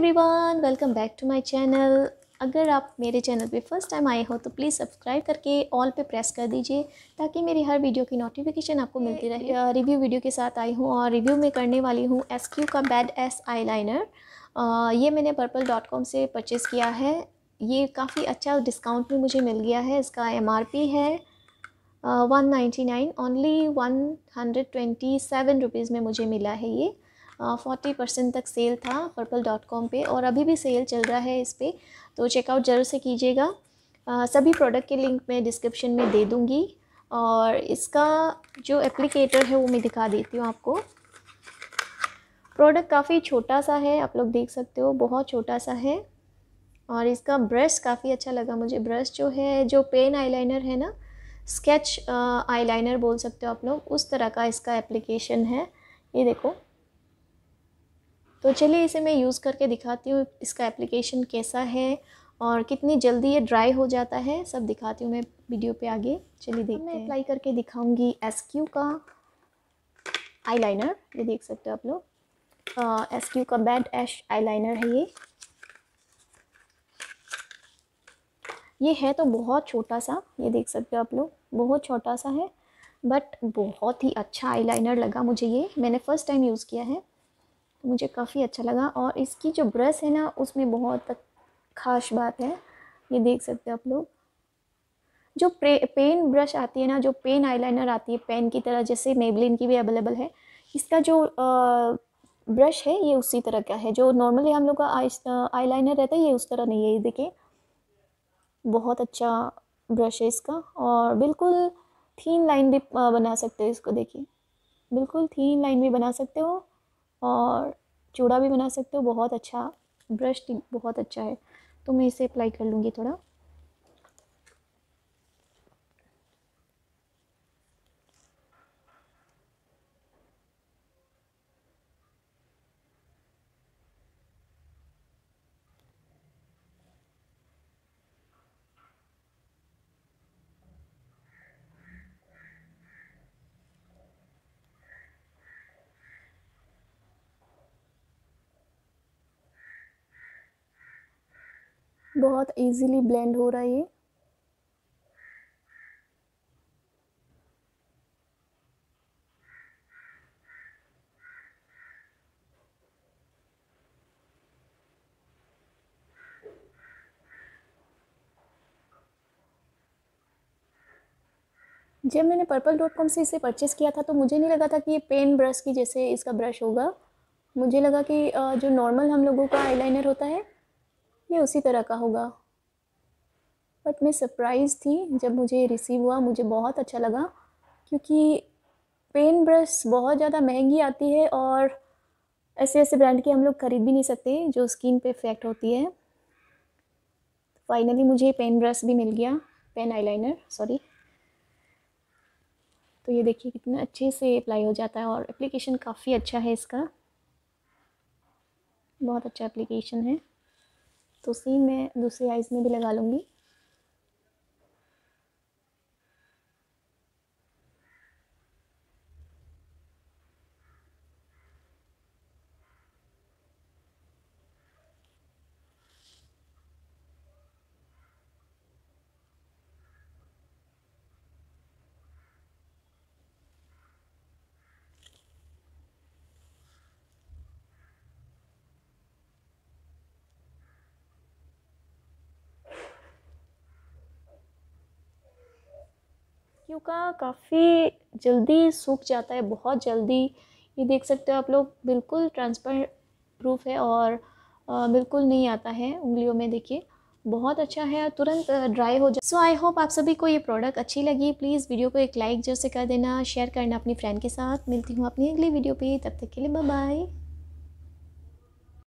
everyone welcome back to my channel अगर आप मेरे चैनल पे फर्स्ट टाइम आए हो तो प्लीज़ सब्सक्राइब करके ऑल पे प्रेस कर दीजिए ताकि मेरी हर वीडियो की नोटिफिकेशन आपको मिलती रहे रिव्यू वीडियो के साथ आई हूँ और रिव्यू में करने वाली हूँ एस क्यू का बैड एस आई लाइनर ये मैंने पर्पल डॉट कॉम से परचेज़ किया है ये काफ़ी अच्छा डिस्काउंट में मुझे मिल गया है इसका एम आर पी है one ninety nine only one hundred twenty seven rupees में मुझे मिला है ये फोर्टी परसेंट तक सेल था पर्पल डॉट कॉम पर और अभी भी सेल चल रहा है इस पर तो चेकआउट ज़रूर से कीजिएगा सभी प्रोडक्ट के लिंक मैं डिस्क्रिप्शन में दे दूँगी और इसका जो एप्लीकेटर है वो मैं दिखा देती हूँ आपको प्रोडक्ट काफ़ी छोटा सा है आप लोग देख सकते हो बहुत छोटा सा है और इसका ब्रश काफ़ी अच्छा लगा मुझे ब्रश जो है जो पेन आईलाइनर है ना स्केच आईलाइनर बोल सकते हो आप लोग उस तरह का इसका एप्लीकेशन है ये देखो तो चलिए इसे मैं यूज़ करके दिखाती हूँ इसका एप्लीकेशन कैसा है और कितनी जल्दी ये ड्राई हो जाता है सब दिखाती हूँ मैं वीडियो पे आगे चलिए तो देखते मैं अप्लाई करके दिखाऊंगी एस क्यू का आईलाइनर ये देख सकते हो आप लोग एस क्यू का बैड एश आईलाइनर है ये ये है तो बहुत छोटा सा ये देख सकते हो आप लोग बहुत छोटा सा है बट बहुत ही अच्छा आईलाइनर लगा मुझे ये मैंने फ़र्स्ट टाइम यूज़ किया है तो मुझे काफ़ी अच्छा लगा और इसकी जो ब्रश है ना उसमें बहुत ख़ास बात है ये देख सकते हो आप लोग जो पेन ब्रश आती है ना जो पेन आईलाइनर आती है पेन की तरह जैसे मेबलिन की भी अवेलेबल है इसका जो आ, ब्रश है ये उसी तरह का है जो नॉर्मली हम लोग का आई आई रहता है ये उस तरह नहीं है ये देखिए बहुत अच्छा ब्रश है इसका और बिल्कुल थीन लाइन भी बना सकते हो इसको देखिए बिल्कुल थीन लाइन भी बना सकते हो और चूड़ा भी बना सकते हो बहुत अच्छा ब्रश बहुत अच्छा है तो मैं इसे अप्लाई कर लूँगी थोड़ा बहुत इजीली ब्लेंड हो रहा है ये जब मैंने पर्पल डॉट कॉम से इसे परचेस किया था तो मुझे नहीं लगा था कि ये पेन ब्रश की जैसे इसका ब्रश होगा मुझे लगा कि जो नॉर्मल हम लोगों का आईलाइनर होता है ये उसी तरह का होगा बट मैं सरप्राइज़ थी जब मुझे रिसीव हुआ मुझे बहुत अच्छा लगा क्योंकि पेन ब्रश बहुत ज़्यादा महंगी आती है और ऐसे ऐसे ब्रांड के हम लोग ख़रीद भी नहीं सकते जो स्किन पे इफ़ेक्ट होती है फाइनली मुझे पेन ब्रश भी मिल गया पेन आईलाइनर सॉरी तो ये देखिए कितना अच्छे से अप्लाई हो जाता है और एप्लीकेशन काफ़ी अच्छा है इसका बहुत अच्छा एप्लीकेशन है तो सेम मैं दूसरी आइज़ में भी लगा लूँगी क्योंकि काफ़ी जल्दी सूख जाता है बहुत जल्दी ये देख सकते हो आप लोग बिल्कुल ट्रांसपेरेंट प्रूफ है और बिल्कुल नहीं आता है उंगलियों में देखिए बहुत अच्छा है तुरंत ड्राई हो जाए सो आई होप आप सभी को ये प्रोडक्ट अच्छी लगी प्लीज़ वीडियो को एक लाइक जरूर से कर देना शेयर करना अपनी फ्रेंड के साथ मिलती हूँ अपनी अगली वीडियो पे तब तक के लिए बाय बाय